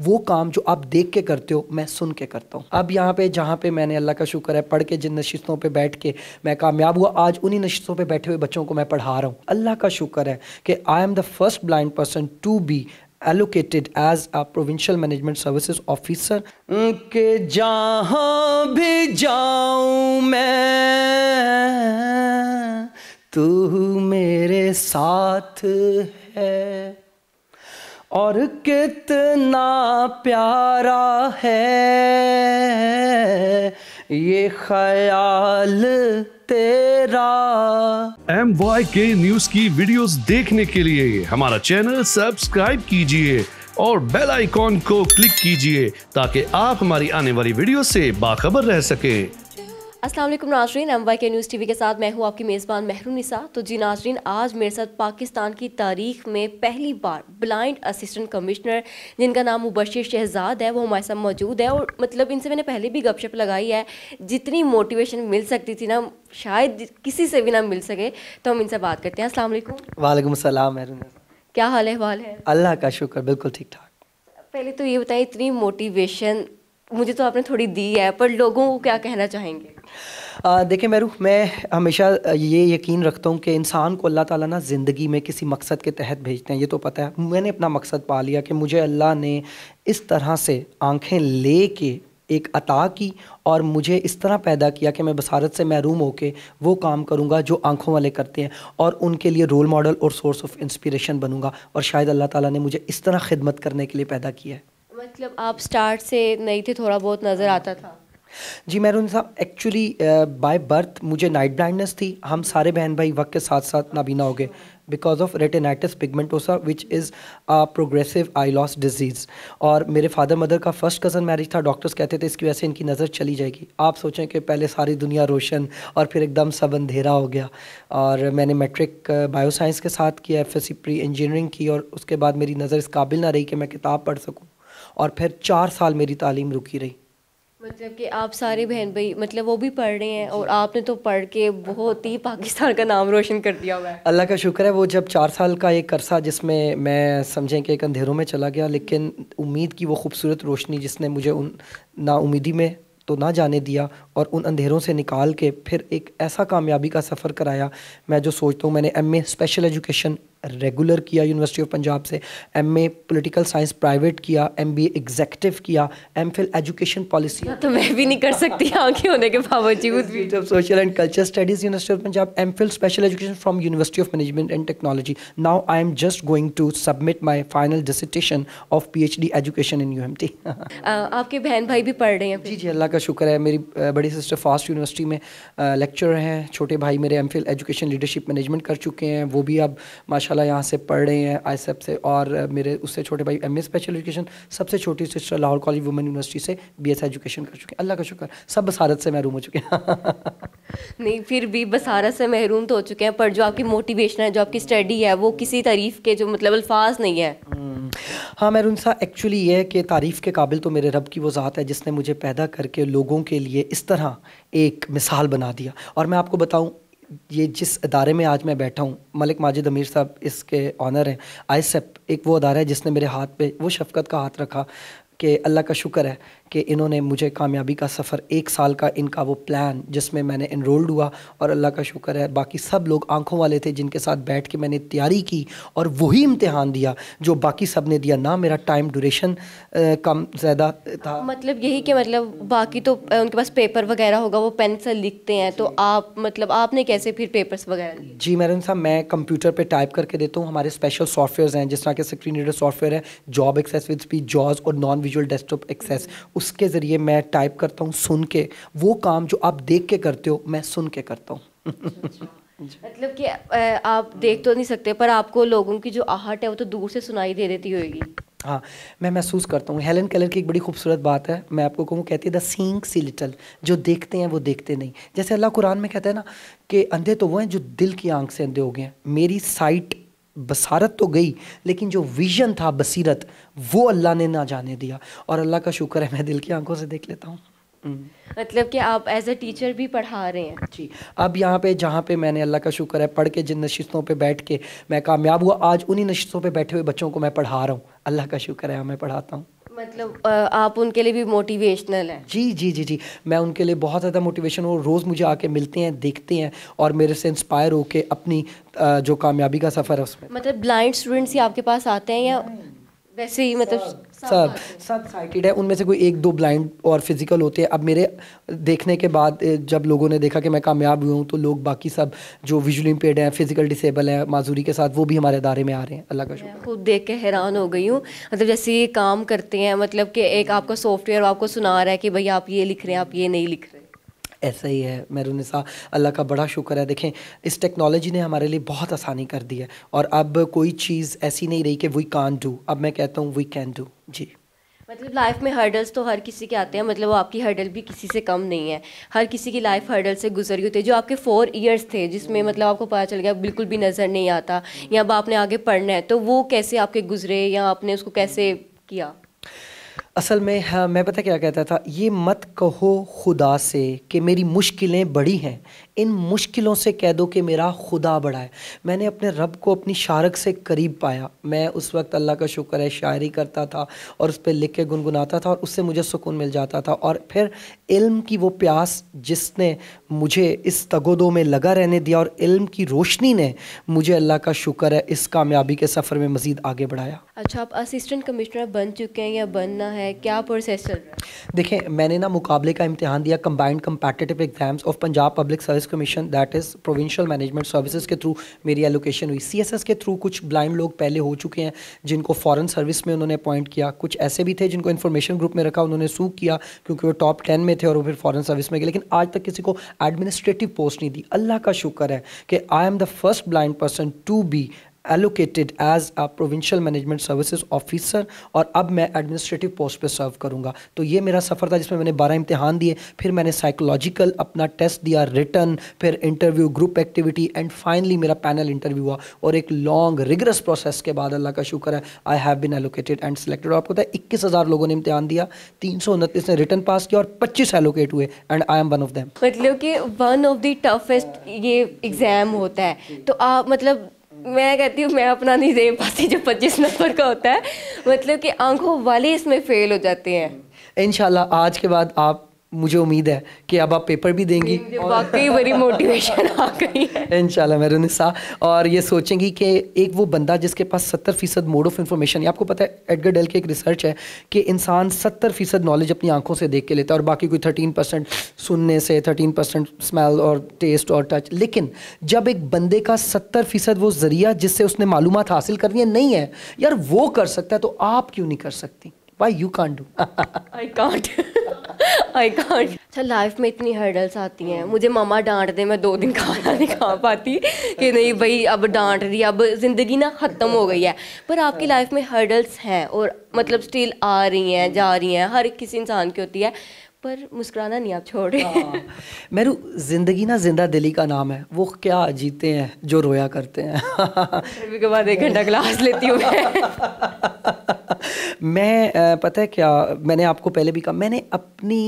वो काम जो आप देख के करते हो मैं सुन के करता हूँ अब यहाँ पे जहाँ पे मैंने अल्लाह का शुक्र है पढ़ के जिन नशितों पे बैठ के मैं कामयाब हुआ आज उन्हीं नशिस्तों पे बैठे हुए बच्चों को मैं पढ़ा रहा हूँ अल्लाह का शुक्र है कि I am the first blind person to be allocated as a provincial management services officer के जहाँ भी जाऊँ मैं तू मेरे साथ है और कितना प्यारा है ये ख्याल तेरा एम वाई के न्यूज की वीडियोस देखने के लिए हमारा चैनल सब्सक्राइब कीजिए और बेल आइकॉन को क्लिक कीजिए ताकि आप हमारी आने वाली वीडियो से बाखबर रह सकें असलम नाजरीन M Y K news TV के साथ मैं हूँ आपकी मेज़बान महरून निसा तो जी नाजरीन आज मेरे साथ पाकिस्तान की तारीख में पहली बार ब्लाइंड असिस्टेंट कमिश्नर जिनका नाम मुबशिर शहजाद है वो हमारे साथ मौजूद है और मतलब इनसे मैंने पहले भी गपशप लगाई है जितनी मोटिवेशन मिल सकती थी ना शायद किसी से भी ना मिल सके तो हम इनसे बात करते हैं असल वालेकुम सलाम क्या हाल अहवाल है अल्लाह का शुक्र बिल्कुल ठीक ठाक पहले तो ये बताएं इतनी मोटिवेशन मुझे तो आपने थोड़ी दी है पर लोगों को क्या कहना चाहेंगे देखिए मेरू मैं हमेशा ये यकीन रखता हूँ कि इंसान को अल्लाह ताला ना ज़िंदगी में किसी मकसद के तहत भेजते हैं ये तो पता है मैंने अपना मकसद पा लिया कि मुझे अल्लाह ने इस तरह से आंखें ले के एक अता की और मुझे इस तरह पैदा किया कि मैं बसारत से महरूम होकर वो काम करूँगा जो आंखों वाले करते हैं और उनके लिए रोल मॉडल और सोर्स ऑफ इंस्पिरेशन बनूँगा और शायद अल्लाह ताला ने मुझे इस तरह खिदमत करने के लिए पैदा किया है मतलब आप स्टार्ट से नहीं थे थोड़ा बहुत नज़र आता था जी मैरून साहब एक्चुअली बाय बर्थ मुझे नाइट ब्लाइंडनेस थी हम सारे बहन भाई वक्त के साथ साथ नाबीना हो गए because of retinitis pigmentosa which is a progressive eye loss disease और मेरे फादर मदर का फर्स्ट कज़न मैरिज था डॉक्टर्स कहते थे इसकी वजह से इनकी नज़र चली जाएगी आप सोचें कि पहले सारी दुनिया रोशन और फिर एकदम सब अंधेरा हो गया और मैंने मेट्रिक बायोसाइंस uh, के साथ किया एफ एस प्री इंजीनियरिंग की और उसके बाद मेरी नज़र इस काबिल ना रही कि मैं किताब पढ़ सकूँ और फिर चार साल मेरी तालीम रुकी रही मतलब कि आप सारे बहन भाई मतलब वो भी पढ़ रहे हैं और आपने तो पढ़ के बहुत ही पाकिस्तान का नाम रोशन कर दिया हुआ है अल्लाह का शुक्र है वो जब चार साल का एक अरसा जिसमें मैं समझें कि एक अंधेरों में चला गया लेकिन उम्मीद की वो खूबसूरत रोशनी जिसने मुझे उन ना उम्मीदी में तो ना जाने दिया और उन अंधेरों से निकाल के फिर एक ऐसा कामयाबी का सफ़र कराया मैं जो सोचता हूँ मैंने एम स्पेशल एजुकेशन रेगुलर किया यूनिवर्सिटी ऑफ पंजाब से M A political science private किया एम बी एग्जेक्टिव किया एम फिल एजुकेशन पॉलिसी तो मैं भी नहीं कर सकती आगे होने के बावजूद भी जब social and culture studies university of Punjab M Phil special education from university of management and technology now I am just going to submit my final dissertation of P H D education in U M T आपके बहन भाई भी पढ़ रहे हैं जी जी अल्लाह का शुक्र है मेरी बड़ी सिस्टर फास्ट यूनिवर्सिटी में लेक्चर हैं छोटे भाई मेरे M Phil education leadership management कर चुके हैं वो भी अब माशा माशाल्लाह यहाँ से पढ़ रहे हैं आई से और मेरे उससे छोटे भाई एम स्पेशल एजुकेशन सबसे छोटी sister Lahore college women university से बी एस एजुकेशन कर चुके हैं अल्लाह का शुक्र सब बसारत से महरूम हो चुके हैं नहीं फिर भी बसारत से महरूम तो हो चुके हैं पर जो आपकी मोटिवेशन है जो आपकी स्टडी है वो किसी तारीफ़ के जो मतलब अल्फाज नहीं है हम्म। हाँ महरूम साहब एक्चुअली ये है कि तारीफ़ के काबिल तो मेरे रब की वो ज़ात है जिसने मुझे पैदा करके लोगों के लिए इस तरह एक मिसाल बना दिया और मैं आपको बताऊँ ये जिस अदारे में आज मैं बैठा हूँ मलिक माजिद अमीर साहब इसके ऑनर हैं आई एक वो अदारा है जिसने मेरे हाथ पे वो शफकत का हाथ रखा कि अल्लाह का शुक्र है कि इन्होंने मुझे कामयाबी का सफ़र एक साल का इनका वो प्लान जिसमें मैंने इनरोल्ड हुआ और अल्लाह का शुक्र है बाकी सब लोग आंखों वाले थे जिनके साथ बैठ के मैंने तैयारी की और वही इम्तहान दिया जो बाकी सब ने दिया ना मेरा टाइम ड्यूरेशन कम ज़्यादा था मतलब यही कि मतलब बाकी तो उनके पास पेपर वगैरह होगा वो पेन से लिखते हैं तो आप मतलब आपने कैसे फिर पेपर्स वगैरह जी मैडम साहब मैं कंप्यूटर पर टाइप करके देता हूँ हमारे स्पेशल सॉफ्टवेयर हैं जिस तरह के स्क्रीन रीडर सॉफ्टवेयर है जॉब एक्सेस विद स्पीच जॉज और नॉन विजुअल डेस्कटॉप एक्सेस उसके ज़रिए मैं टाइप करता हूँ सुन के वो काम जो आप देख के करते हो मैं सुन के करता हूँ मतलब कि आप देख तो नहीं सकते पर आपको लोगों की जो आहट है वो तो दूर से सुनाई दे देती होगी हाँ मैं महसूस करता हूँ हेलन कलर की एक बड़ी खूबसूरत बात है मैं आपको कहूँ कहती है द सींग सी लिटल जो देखते हैं वो देखते नहीं जैसे अल्लाह कुरान में कहता है ना कि अंधे तो वो हैं जो दिल की आंख से अंधे हो गए हैं मेरी साइट बसारत तो गई लेकिन जो विजन था बसीरत वो अल्लाह ने ना जाने दिया और अल्लाह का शुक्र है मैं दिल की आंखों से देख लेता हूँ हम्म। मतलब कि आप एज ए टीचर भी पढ़ा रहे हैं जी अब यहाँ पे जहाँ पे मैंने अल्लाह का शुक्र है पढ़ के जिन नशिस्तों पे बैठ के मैं कामयाब हुआ आज उन्हीं नशिस्तों पे बैठे हुए बच्चों को मैं पढ़ा रहा हूँ अल्लाह का शुक्र है मैं पढ़ाता हूँ मतलब आप उनके लिए भी मोटिवेशनल हैं जी जी जी जी मैं उनके लिए बहुत ज़्यादा मोटिवेशन हूँ रोज़ मुझे आके मिलते हैं देखते हैं और मेरे से इंस्पायर होके अपनी जो कामयाबी का सफ़र है उसमें मतलब ब्लाइंड स्टूडेंट्स ही आपके पास आते हैं या वैसे ही मतलब सब सब साइकिड है उनमें से कोई एक दो ब्लाइंड और फिजिकल होते हैं अब मेरे देखने के बाद जब लोगों ने देखा कि मैं कामयाब हुआ हूँ तो लोग बाकी सब जो विजुअली इम्पेयर्ड हैं फिजिकल डिसेबल हैं माजूरी के साथ वो भी हमारे इदारे में आ रहे हैं अल्लाह का शुक्र खुद देख के हैरान हो गई हूँ मतलब जैसे ये काम करते हैं मतलब कि एक आपका सॉफ्टवेयर आपको सुना रहा है कि भाई आप ये लिख रहे हैं आप ये नहीं लिख रहे ऐसा ही है मेहरूनिसा अल्लाह का बड़ा शुक्र है देखें इस टेक्नोलॉजी ने हमारे लिए बहुत आसानी कर दी है और अब कोई चीज़ ऐसी नहीं रही कि वी कान डू अब मैं कहता हूँ वी कैन डू जी मतलब लाइफ में हर्डल्स तो हर किसी के आते हैं मतलब वो आपकी हर्डल भी किसी से कम नहीं है हर किसी की लाइफ हर्डल से गुजर गई होती है जो आपके फोर इयर्स थे जिसमें हम्म। मतलब आपको पता चल गया बिल्कुल भी नज़र नहीं आता या अब आपने आगे पढ़ना है तो वो कैसे आपके गुजरे या आपने उसको कैसे किया असल में हाँ मैं पता क्या कहता था ये मत कहो खुदा से कि मेरी मुश्किलें बड़ी हैं इन मुश्किलों से कह दो कि मेरा खुदा बड़ा है मैंने अपने रब को अपनी शारक से करीब पाया मैं उस वक्त अल्लाह का शुक्र है शायरी करता था और उस पर लिख के गुनगुनाता था और उससे मुझे सुकून मिल जाता था और फिर इल्म की वो प्यास जिसने मुझे इस तगोदो में लगा रहने दिया और इल्म की रोशनी ने मुझे अल्लाह का शुक्र है इस कामयाबी के सफ़र में मज़ीद आगे बढ़ाया अच्छा आप असिस्टेंट कमिश्नर बन चुके हैं या बनना है है क्या प्रोसेस चल रहा है देखें मैंने ना मुकाबले का इम्तिहान दिया combined competitive exams of Punjab public service commission that is provincial management services के थ्रू मेरी एलोकेशन हुई सी के थ्रू कुछ ब्लाइंड लोग पहले हो चुके हैं जिनको फॉरन सर्विस में उन्होंने अपॉइंट किया कुछ ऐसे भी थे जिनको इन्फॉर्मेशन ग्रुप में रखा उन्होंने सूख किया क्योंकि वो टॉप टेन में थे और वो फिर फॉरन सर्विस में गए लेकिन आज तक किसी को एडमिनिस्ट्रेटिव पोस्ट नहीं दी अल्लाह का शुक्र है कि I am the first blind person to be allocated as a provincial management services officer और अब मैं एडमिनिस्ट्रेटिव पोस्ट पे सर्व करूंगा तो ये मेरा सफ़र था जिसमें मैंने बारह इम्तिहान दिए फिर मैंने साइकोलॉजिकल अपना टेस्ट दिया रिटर्न फिर interview group activity and finally मेरा पैनल इंटरव्यू हुआ और एक लॉन्ग रिगरस प्रोसेस के बाद अल्लाह का शुक्र है I have been allocated and selected आपको पता है इक्कीस हज़ार लोगों ने इम्तिहान दिया तीन सौ उनतीस ने रिटर्न पास किया और पच्चीस एलोकेट हुए and I am one of them मतलब कि वन ऑफ द टफेस्ट ये एग्ज़ाम होता है तो आप मतलब मैं कहती हूँ मैं अपना नहीं दे पाती जो पच्चीस नंबर का होता है मतलब कि आंखों वाले इसमें फेल हो जाते हैं इनशाला आज के बाद आप मुझे उम्मीद है कि अब आप पेपर भी देंगी वाकई बड़ी मोटिवेशन आ गई है इन निसा और ये सोचेंगी कि एक वो बंदा जिसके पास सत्तर फ़ीसद मोड ऑफ इन्फॉर्मेशन आपको पता है एडगर डेल की एक रिसर्च है कि इंसान सत्तर फ़ीसद नॉलेज अपनी आंखों से देख के लेता है और बाकी कोई थर्टीन परसेंट सुनने से थर्टीन परसेंट स्मेल और टेस्ट और टच लेकिन जब एक बंदे का सत्तर फ़ीसद वो ज़रिया जिससे उसने मालूम हासिल करनी है नहीं है यार वो कर सकता है तो आप क्यों नहीं कर सकती why you can't do i can't I can't. अच्छा लाइफ में इतनी हर्डल्स आती हैं मुझे मामा डांट दे मैं दो दिन खाना नहीं खा पाती कि नहीं भाई अब डांट रही अब ज़िंदगी ना ख़त्म हो गई है पर आपकी लाइफ में हर्डल्स हैं और मतलब स्टिल आ रही हैं जा रही हैं हर किसी इंसान की होती है पर मुस्कुराना नहीं आप छोड़ रहे हाँ। मेरू ज़िंदगी ना जिंदा दिली का नाम है वो क्या जीते हैं जो रोया करते हैं के बाद एक घंटा क्लास लेती हूँ मैं मैं पता है क्या मैंने आपको पहले भी कहा मैंने अपनी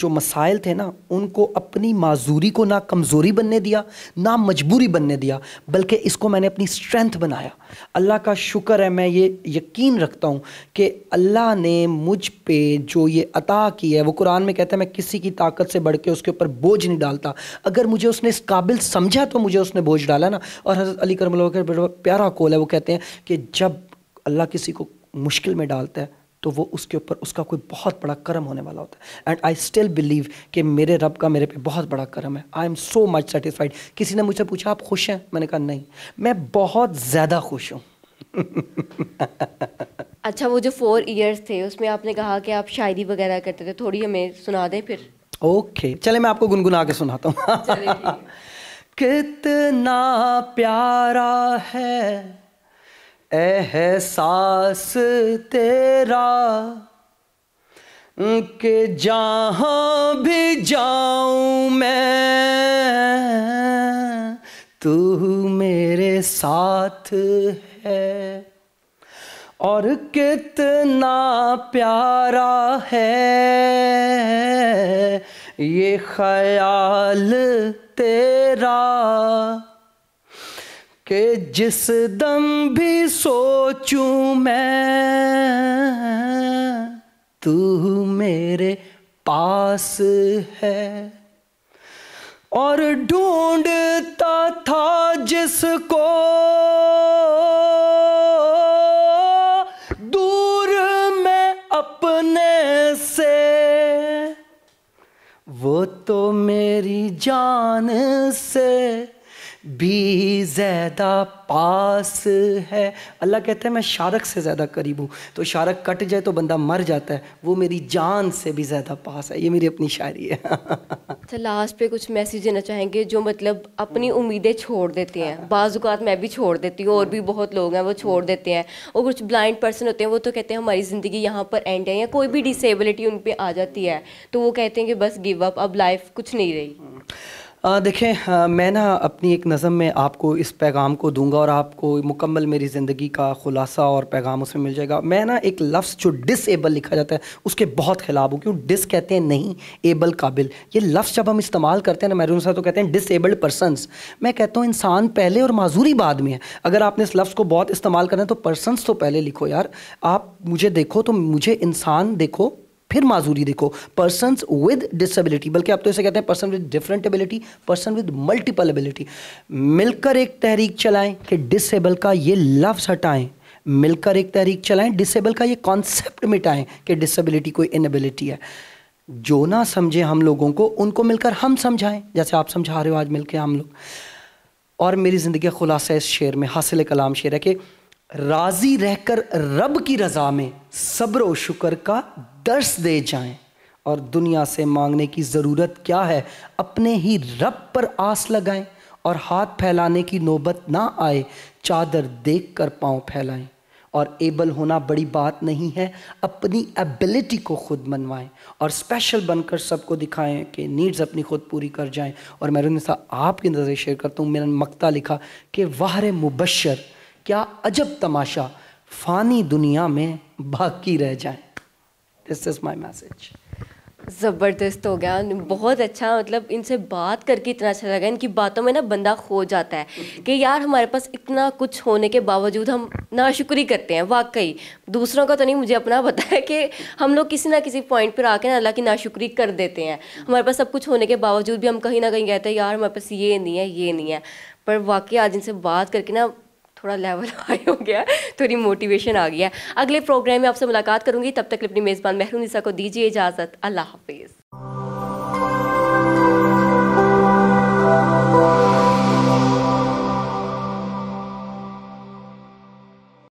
जो मसाइल थे ना उनको अपनी माजूरी को ना कमज़ोरी बनने दिया ना मजबूरी बनने दिया बल्कि इसको मैंने अपनी स्ट्रेंथ बनाया अल्लाह का शुक्र है मैं ये यकीन रखता हूँ कि अल्लाह ने मुझ पे जो ये अता की है वो कुरान में कहता है मैं किसी की ताकत से बढ़ के उसके ऊपर बोझ नहीं डालता अगर मुझे उसने इस काबिल समझा तो मुझे उसने बोझ डाला ना और हज़रत अली करम का बड़ा प्यारा कौल है वो कहते हैं कि जब अल्लाह किसी को मुश्किल में डालता है तो वो उसके ऊपर उसका कोई बहुत बड़ा करम होने वाला होता है एंड आई स्टिल बिलीव कि मेरे रब का मेरे पे बहुत बड़ा करम है I am so much satisfied किसी ने मुझसे पूछा आप खुश हैं मैंने कहा नहीं मैं बहुत ज़्यादा खुश हूँ अच्छा वो जो फोर ईयर्स थे उसमें आपने कहा कि आप शायरी वगैरह करते थे थोड़ी हमें सुना दें फिर ओके okay. चले मैं आपको गुनगुना के सुनाता हूँ कितना प्यारा है एहसास तेरा के जहाँ भी जाऊँ मैं तू मेरे साथ है और कितना प्यारा है ये ख्याल तेरा के जिस दम भी सोचूं मैं तू मेरे पास है और ढूंढता था जिसको जान से भी ज़्यादा पास है अल्लाह कहते हैं मैं शारक से ज़्यादा करीब हूँ तो शारक कट जाए तो बंदा मर जाता है वो मेरी जान से भी ज़्यादा पास है ये मेरी अपनी शायरी है अच्छा लास्ट पे कुछ मैसेज देना चाहेंगे जो मतलब अपनी उम्मीदें छोड़ देते हैं बाज़ात मैं भी छोड़ देती हूँ और भी बहुत लोग हैं वो छोड़ देते हैं और कुछ ब्लाइंड पर्सन होते हैं वो तो कहते हैं हमारी ज़िंदगी यहाँ पर एंड है या कोई भी डिसेबिलिटी उन पर आ जाती है तो वो कहते हैं कि बस गिव अप अब लाइफ कुछ नहीं रही हम्म। देखें मैं ना अपनी एक नज़म में आपको इस पैगाम को दूंगा और आपको मुकम्मल मेरी ज़िंदगी का खुलासा और पैगाम उसमें मिल जाएगा मैं ना एक लफ्ज़ जो डिसेबल लिखा जाता है उसके बहुत खिलाफ हूँ क्यों डिस कहते हैं नहीं एबल काबिल ये लफ्ज़ जब हम इस्तेमाल करते हैं ना महरूम साहब तो कहते हैं डिसेबल्ड पर्सनस मैं कहता हूँ इंसान पहले और माजूरी बाद में है अगर आपने इस लफ्ज़ को बहुत इस्तेमाल करना है तो पर्सनस तो पहले लिखो यार आप मुझे देखो तो मुझे इंसान देखो फिर माजूरी देखो पर्सन विद डिसबिलिटी बल्कि आप तो इसे कहते हैं person with different ability person with multiple ability मिलकर एक तहरीक चलाएं कि डिसेबल का ये लफ्ज़ हटाएं मिलकर एक तहरीक चलाएं डिसेबल का ये कॉन्सेप्ट मिटाएं कि डिसेबिलिटी कोई इनएबिलिटी है जो ना समझे हम लोगों को उनको मिलकर हम समझाएं जैसे आप समझा रहे हो आज मिलकर हम लोग और मेरी ज़िंदगी का खुलासा इस शेर में हासिल कलाम शेर है कि राजी रहकर रब की रजा में सब्र व शुक्र का दर्श दे जाएं और दुनिया से मांगने की ज़रूरत क्या है अपने ही रब पर आस लगाएं और हाथ फैलाने की नौबत ना आए चादर देख कर पाँव फैलाएं और एबल होना बड़ी बात नहीं है अपनी एबिलिटी को खुद मनवाएं और स्पेशल बनकर सबको दिखाएं कि नीड्स अपनी खुद पूरी कर जाएं और मैं उन्हें आपकी नज़र शेयर करता हूँ मेरा मकता लिखा कि वाहर मुबशर क्या अजब तमाशा फानी दुनिया में बाकी रह जाए दिस इज माई मैसेज ज़बरदस्त हो गया बहुत अच्छा मतलब इनसे बात करके इतना अच्छा लगा इनकी बातों में ना बंदा खो जाता है कि यार हमारे पास इतना कुछ होने के बावजूद हम नाशुक्री करते हैं वाकई दूसरों का तो नहीं मुझे अपना पता है कि हम लोग किसी ना किसी पॉइंट पर आके ना अल्लाह की नाशुक्री कर देते हैं हमारे पास सब कुछ होने के बावजूद भी हम कहीं ना कहीं कहते हैं यार हमारे पास ये नहीं है ये नहीं है पर वाकई आज इनसे बात करके ना थोड़ा लेवल हाई हो गया थोड़ी मोटिवेशन आ गया अगले प्रोग्राम में आपसे मुलाकात करूंगी तब तक अपनी मेज़बान महरूनिसा को दीजिए इजाज़त अल्लाह हाफिज़